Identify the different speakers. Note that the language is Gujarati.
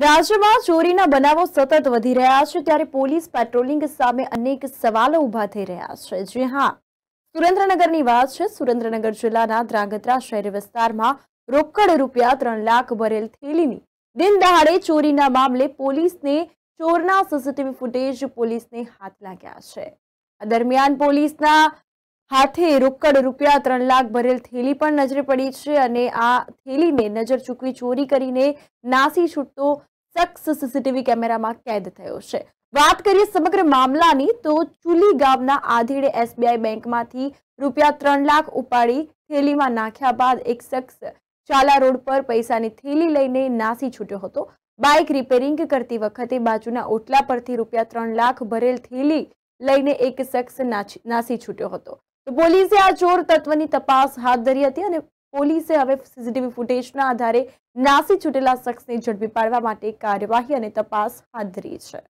Speaker 1: રાજ્યમાં ચોરીના બનાવો સતત વધી રહ્યા છે ત્યારે પોલીસ પેટ્રોલિંગ સામે અનેક સવાલો ઉભા થઈ રહ્યા છે જે હા સુરેન્દ્રનગરની વાત છે સુરેન્દ્રનગર જિલ્લાના ધ્રાંગધ્રા શહેર વિસ્તારમાં રોકડ રૂપિયા ત્રણ લાખ ભરેલ થેલીની દિન દહાડે ચોરીના મામલે પોલીસને ચોરના સીસીટીવી ફૂટેજ પોલીસને હાથ લાગ્યા છે દરમિયાન પોલીસના હાથે રોકડ રૂપિયા ત્રણ લાખ ભરેલ થેલી પણ નજરે પડી છે અને આ થેલીને નજર ચૂકવી ચોરી કરીને નાસી છૂટતો શખ્સ સીસીટીવી કેમેરામાં કેદ થયો છે વાત કરીએ સમગ્ર મામલાની તો ચુલી ગામના આધેડે એસબીઆઈ બેંકમાંથી રૂપિયા ત્રણ લાખ ઉપાડી થેલીમાં નાખ્યા બાદ એક શખ્સ ચાલા રોડ પર પૈસાની થેલી લઈને નાસી છૂટ્યો હતો બાઇક રિપેરિંગ કરતી વખતે બાજુના ઓટલા પરથી રૂપિયા ત્રણ લાખ ભરેલ થેલી લઈને એક શખ્સ નાસી છૂટ્યો હતો તો પોલીસે આ ચોર તત્વની તપાસ હાથ ધરી હતી અને પોલીસે હવે સીસીટીવી ફૂટેજના આધારે નાસી છૂટેલા શખ્સને ઝડપી પાડવા માટે કાર્યવાહી અને તપાસ હાથ ધરી છે